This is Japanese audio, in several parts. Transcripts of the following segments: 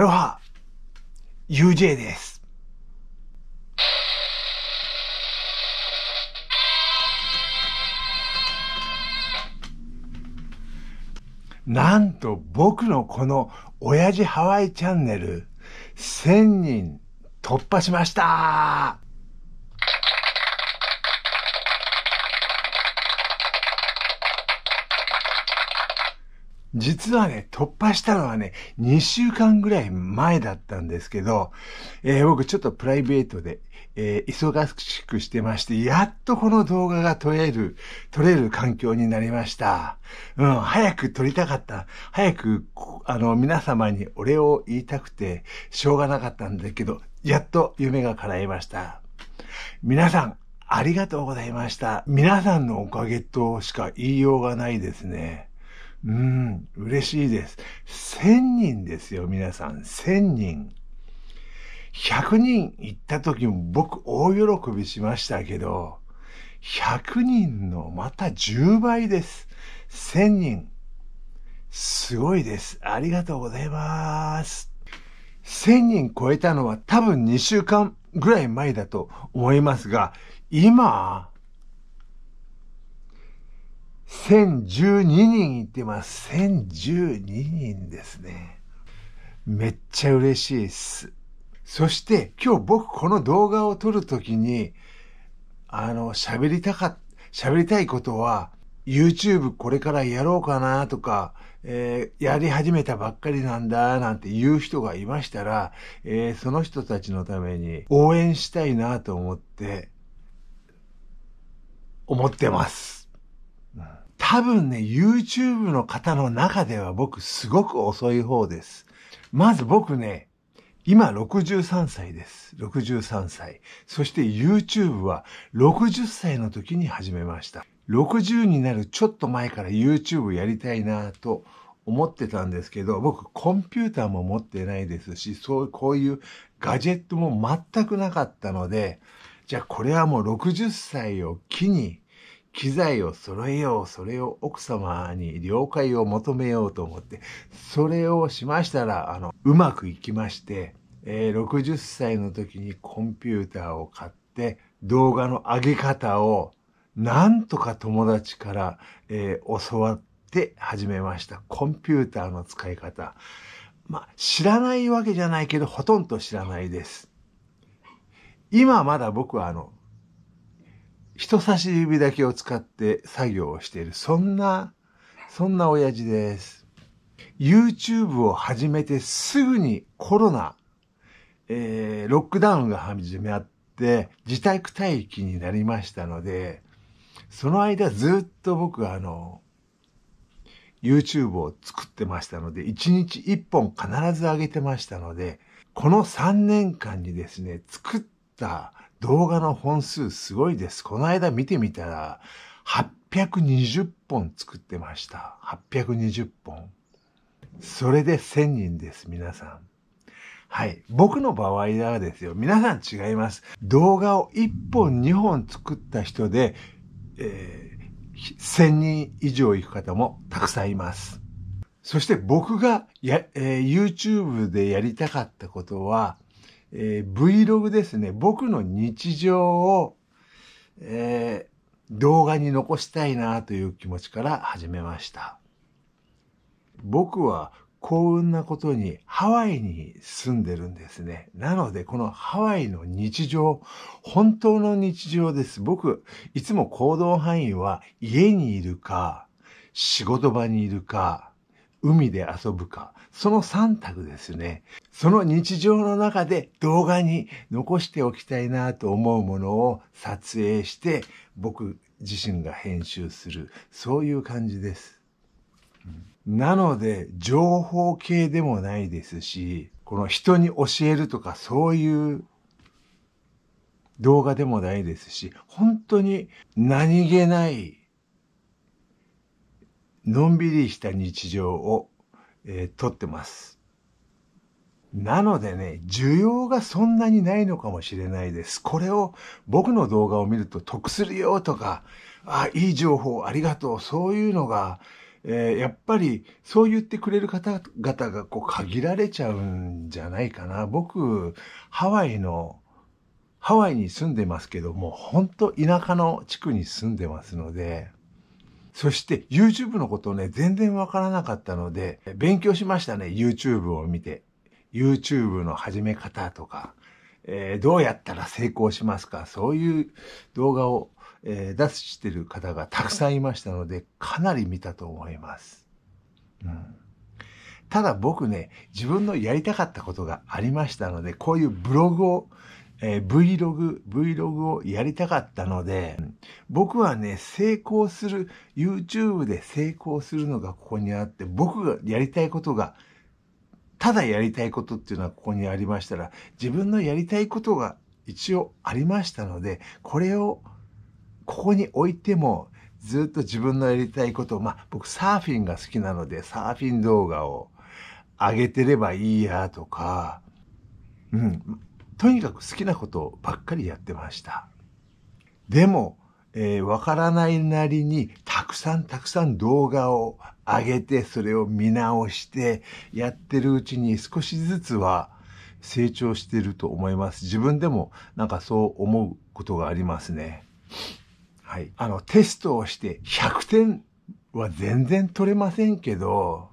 ロハ UJ です。なんと僕のこの親父ハワイチャンネル1000人突破しました実はね、突破したのはね、2週間ぐらい前だったんですけど、えー、僕ちょっとプライベートで、えー、忙しくしてまして、やっとこの動画が撮れる、撮れる環境になりました。うん、早く撮りたかった。早く、あの、皆様にお礼を言いたくて、しょうがなかったんだけど、やっと夢が叶いました。皆さん、ありがとうございました。皆さんのおかげとしか言いようがないですね。うん、嬉しいです。1000人ですよ、皆さん。1000人。100人行った時も僕大喜びしましたけど、100人のまた10倍です。1000人。すごいです。ありがとうございます。1000人超えたのは多分2週間ぐらい前だと思いますが、今、1012人いってます。1012人ですね。めっちゃ嬉しいです。そして今日僕この動画を撮るときに、あの、喋りたか、喋りたいことは、YouTube これからやろうかなとか、えー、やり始めたばっかりなんだなんて言う人がいましたら、えー、その人たちのために応援したいなと思って、思ってます。多分ね、YouTube の方の中では僕すごく遅い方です。まず僕ね、今63歳です。63歳。そして YouTube は60歳の時に始めました。60になるちょっと前から YouTube やりたいなと思ってたんですけど、僕コンピューターも持ってないですし、そう、こういうガジェットも全くなかったので、じゃあこれはもう60歳を機に機材を揃えよう、それを奥様に了解を求めようと思って、それをしましたら、あの、うまくいきまして、えー、60歳の時にコンピューターを買って、動画の上げ方を、なんとか友達から、えー、教わって始めました。コンピューターの使い方。まあ、知らないわけじゃないけど、ほとんど知らないです。今まだ僕はあの、人差し指だけを使って作業をしている。そんな、そんな親父です。YouTube を始めてすぐにコロナ、えー、ロックダウンが始めあって、自宅待機になりましたので、その間ずっと僕はあの、YouTube を作ってましたので、1日1本必ず上げてましたので、この3年間にですね、作った動画の本数すごいです。この間見てみたら、820本作ってました。820本。それで1000人です、皆さん。はい。僕の場合はですよ。皆さん違います。動画を1本、2本作った人で、えー、1000人以上行く方もたくさんいます。そして僕がや、えー、YouTube でやりたかったことは、えー、Vlog ですね。僕の日常を、えー、動画に残したいなという気持ちから始めました。僕は幸運なことにハワイに住んでるんですね。なので、このハワイの日常、本当の日常です。僕、いつも行動範囲は家にいるか、仕事場にいるか、海で遊ぶか、その三択ですね。その日常の中で動画に残しておきたいなと思うものを撮影して、僕自身が編集する、そういう感じです。なので、情報系でもないですし、この人に教えるとかそういう動画でもないですし、本当に何気ないのんびりした日常を、えー、とってます。なのでね、需要がそんなにないのかもしれないです。これを僕の動画を見ると得するよとか、あ、いい情報ありがとう。そういうのが、えー、やっぱりそう言ってくれる方々がこう限られちゃうんじゃないかな。僕、ハワイの、ハワイに住んでますけども、本当田舎の地区に住んでますので、そして YouTube のことをね、全然わからなかったので、勉強しましたね、YouTube を見て。YouTube の始め方とか、えー、どうやったら成功しますか、そういう動画を、えー、出してる方がたくさんいましたので、かなり見たと思います。うん、ただ僕ね、自分のやりたかったことがありましたので、こういうブログをえー、Vlog、Vlog をやりたかったので、僕はね、成功する、YouTube で成功するのがここにあって、僕がやりたいことが、ただやりたいことっていうのはここにありましたら、自分のやりたいことが一応ありましたので、これをここに置いても、ずっと自分のやりたいことを、まあ僕サーフィンが好きなので、サーフィン動画を上げてればいいやとか、うん、とにかく好きなことばっかりやってました。でも、えー、わからないなりに、たくさんたくさん動画を上げて、それを見直して、やってるうちに少しずつは成長してると思います。自分でもなんかそう思うことがありますね。はい。あの、テストをして100点は全然取れませんけど、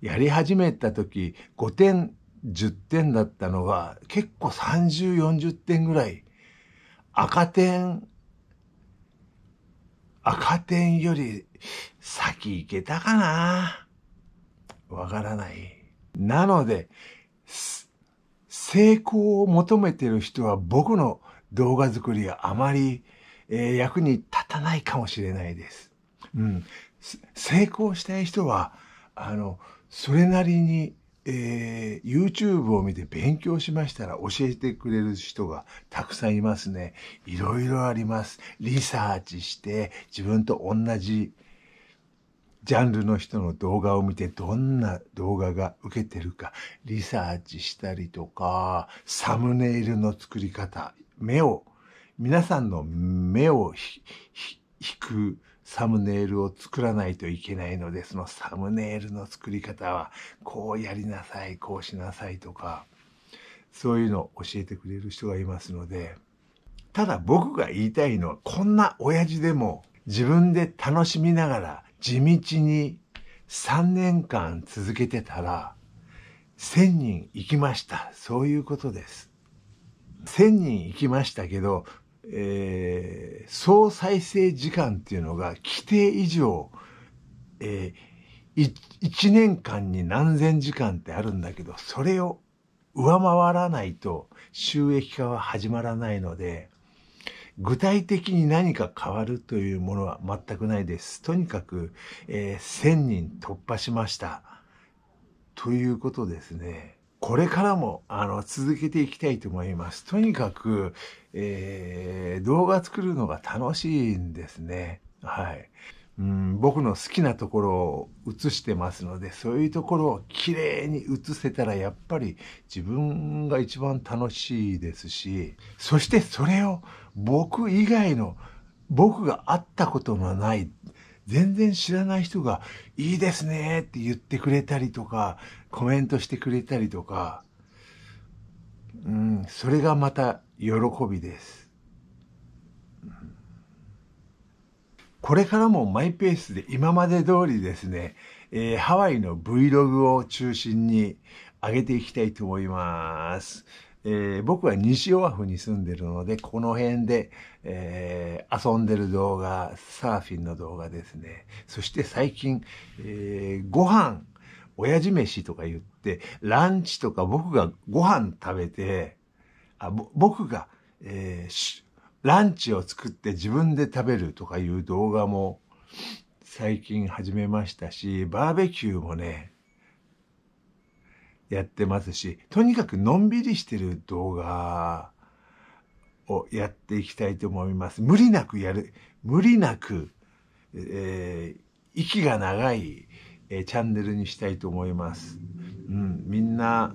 やり始めた時5点10点だったのが結構3040点ぐらい赤点赤点より先行けたかなわからない。なので、成功を求めてる人は僕の動画作りがあまり、えー、役に立たないかもしれないです。うん。成功したい人は、あの、それなりにえー、YouTube を見て勉強しましたら教えてくれる人がたくさんいますね。いろいろあります。リサーチして自分と同じジャンルの人の動画を見てどんな動画が受けてるかリサーチしたりとか、サムネイルの作り方、目を、皆さんの目を引くサムネイルを作らないといけないので、そのサムネイルの作り方は、こうやりなさい、こうしなさいとか、そういうのを教えてくれる人がいますので、ただ僕が言いたいのは、こんな親父でも自分で楽しみながら地道に3年間続けてたら、1000人行きました。そういうことです。1000人行きましたけど、えー、総再生時間っていうのが規定以上、えー、1年間に何千時間ってあるんだけど、それを上回らないと収益化は始まらないので、具体的に何か変わるというものは全くないです。とにかく、え1000人突破しました。ということですね。これからもあの続けていきたいと思います。とにかく、えー、動画作るのが楽しいんですね。はい。うん、僕の好きなところを映してますので、そういうところを綺麗に映せたらやっぱり自分が一番楽しいですし、そしてそれを僕以外の僕が会ったことのない全然知らない人が、いいですねって言ってくれたりとか、コメントしてくれたりとか、うん、それがまた喜びです。これからもマイペースで今まで通りですね、えー、ハワイの Vlog を中心に上げていきたいと思います。えー、僕は西オアフに住んでるので、この辺で、えー、遊んでる動画、サーフィンの動画ですね。そして最近、えー、ご飯、親父飯とか言って、ランチとか僕がご飯食べて、あ僕が、えー、ランチを作って自分で食べるとかいう動画も最近始めましたし、バーベキューもね、やってますし、とにかくのんびりしてる動画をやっていきたいと思います。無理なくやる、無理なく、えー、息が長い、えー、チャンネルにしたいと思います。うん、みんな、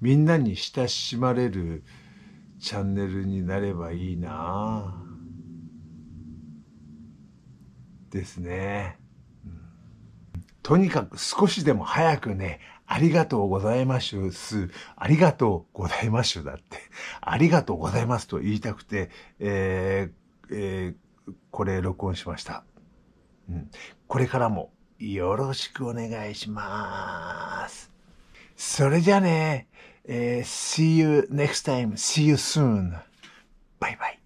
みんなに親しまれるチャンネルになればいいなですね、とにかく少しでも早くね、ありがとうございましゅす。ありがとうございましゅだって。ありがとうございますと言いたくて、えー、えー、これ録音しました。うん。これからもよろしくお願いします。それじゃあね、えー、see you next time, see you soon. バイバイ。